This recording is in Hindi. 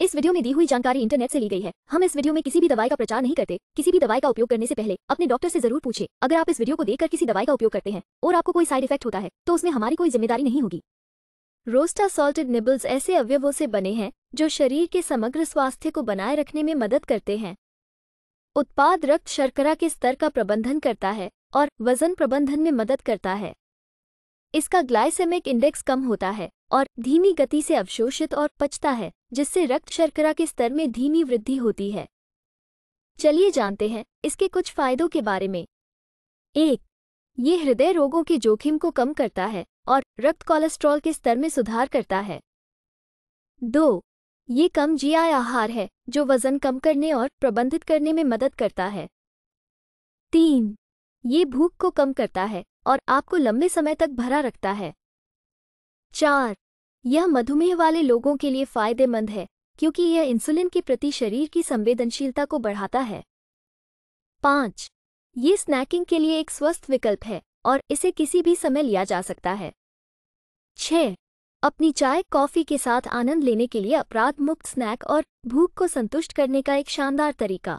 इस वीडियो में दी हुई जानकारी इंटरनेट से ली गई है हम इस वीडियो में किसी भी दवाई का प्रचार नहीं करते किसी भी दवाई का उपयोग करने से पहले अपने डॉक्टर से जरूर पूछे अगर आप इस वीडियो को देखकर किसी दवाई का उपयोग करते हैं और आपको कोई साइड इफेक्ट होता है तो उसमें हमारी कोई जिम्मेदारी नहीं होगी रोस्टा सॉल्टेड निबल्स ऐसे अवयवों से बने हैं जो शरीर के समग्र स्वास्थ्य को बनाए रखने में मदद करते हैं उत्पाद रक्त शर्करा के स्तर का प्रबंधन करता है और वजन प्रबंधन में मदद करता है इसका ग्लाइसेमिक इंडेक्स कम होता है और धीमी गति से अवशोषित और पचता है जिससे रक्त शर्करा के स्तर में धीमी वृद्धि होती है चलिए जानते हैं इसके कुछ फायदों के बारे में एक ये हृदय रोगों के जोखिम को कम करता है और रक्त कोलेस्ट्रॉल के स्तर में सुधार करता है दो ये कम जीआई आहार है जो वजन कम करने और प्रबंधित करने में मदद करता है तीन ये भूख को कम करता है और आपको लंबे समय तक भरा रखता है चार यह मधुमेह वाले लोगों के लिए फायदेमंद है क्योंकि यह इंसुलिन के प्रति शरीर की संवेदनशीलता को बढ़ाता है पाँच ये स्नैकिंग के लिए एक स्वस्थ विकल्प है और इसे किसी भी समय लिया जा सकता है छ अपनी चाय कॉफ़ी के साथ आनंद लेने के लिए अपराध मुक्त स्नैक और भूख को संतुष्ट करने का एक शानदार तरीका